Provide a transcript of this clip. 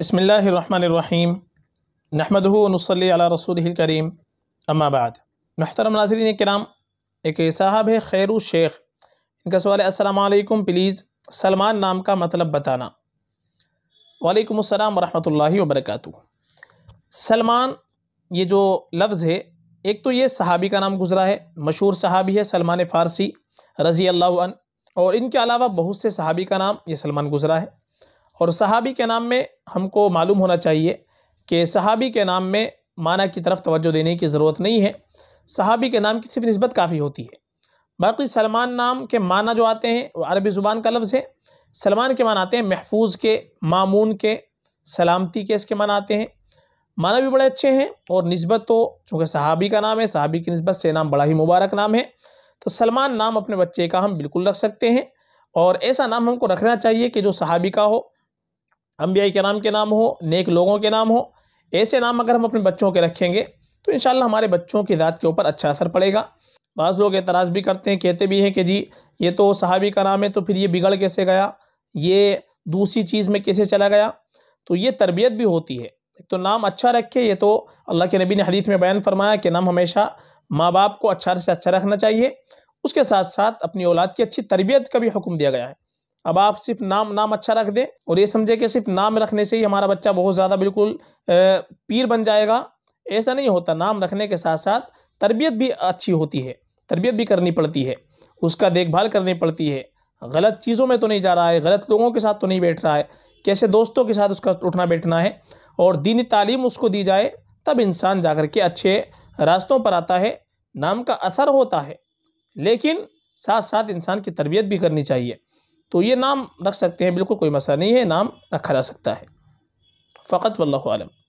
بسم اللہ الرحیم اللہحیم و نصلی علی رسول الکریم اما بعد محترم ناظرین کرام ایک صاحب ہے خیر و شیخ ان کا سوال ہے السلام علیکم پلیز سلمان نام کا مطلب بتانا وعلیکم السلام ورحمۃ اللہ وبرکاتہ سلمان یہ جو لفظ ہے ایک تو یہ صحابی کا نام گزرا ہے مشہور صحابی ہے سلمان فارسی رضی اللہ عنہ اور ان کے علاوہ بہت سے صحابی کا نام یہ سلمان گزرا ہے اور صحابی کے نام میں ہم کو معلوم ہونا چاہیے کہ صحابی کے نام میں معنی کی طرف توجہ دینے کی ضرورت نہیں ہے صحابی کے نام کی صرف نسبت کافی ہوتی ہے باقی سلمان نام کے معنی جو آتے ہیں وہ عربی زبان کا لفظ ہے سلمان کے معنی آتے ہیں محفوظ کے معمون کے سلامتی کے اس کے معنی آتے ہیں معنی بھی بڑے اچھے ہیں اور نسبت تو چونکہ صحابی کا نام ہے صحابی کی نسبت سے نام بڑا ہی مبارک نام ہے تو سلمان نام اپنے بچے کا ہم بالکل رکھ سکتے ہیں اور ایسا نام ہم کو رکھنا چاہیے کہ جو صحابی کا ہو انبیاء کرام کے نام ہو نیک لوگوں کے نام ہو ایسے نام اگر ہم اپنے بچوں کے رکھیں گے تو انشاءاللہ ہمارے بچوں کی ذات کے اوپر اچھا اثر پڑے گا بعض لوگ اعتراض بھی کرتے ہیں کہتے بھی ہیں کہ جی یہ تو صحابی کا نام ہے تو پھر یہ بگڑ کیسے گیا یہ دوسری چیز میں کیسے چلا گیا تو یہ تربیت بھی ہوتی ہے ایک تو نام اچھا رکھے یہ تو اللہ کے نبی نے حدیث میں بیان فرمایا کہ نام ہمیشہ ماں باپ کو اچھا سے اچھا رکھنا چاہیے اس کے ساتھ ساتھ اپنی اولاد کی اچھی تربیت کا بھی حکم دیا گیا ہے اب آپ صرف نام نام اچھا رکھ دیں اور یہ سمجھے کہ صرف نام رکھنے سے ہی ہمارا بچہ بہت زیادہ بالکل پیر بن جائے گا ایسا نہیں ہوتا نام رکھنے کے ساتھ ساتھ تربیت بھی اچھی ہوتی ہے تربیت بھی کرنی پڑتی ہے اس کا دیکھ بھال کرنی پڑتی ہے غلط چیزوں میں تو نہیں جا رہا ہے غلط لوگوں کے ساتھ تو نہیں بیٹھ رہا ہے کیسے دوستوں کے ساتھ اس کا اٹھنا بیٹھنا ہے اور دینی تعلیم اس کو دی جائے تب انسان جا کر کے اچھے راستوں پر آتا ہے نام کا اثر ہوتا ہے لیکن ساتھ ساتھ انسان کی تربیت بھی کرنی چاہیے تو یہ نام رکھ سکتے ہیں بالکل کوئی مسئلہ نہیں ہے نام رکھا جا سکتا ہے فقط واللہ عالم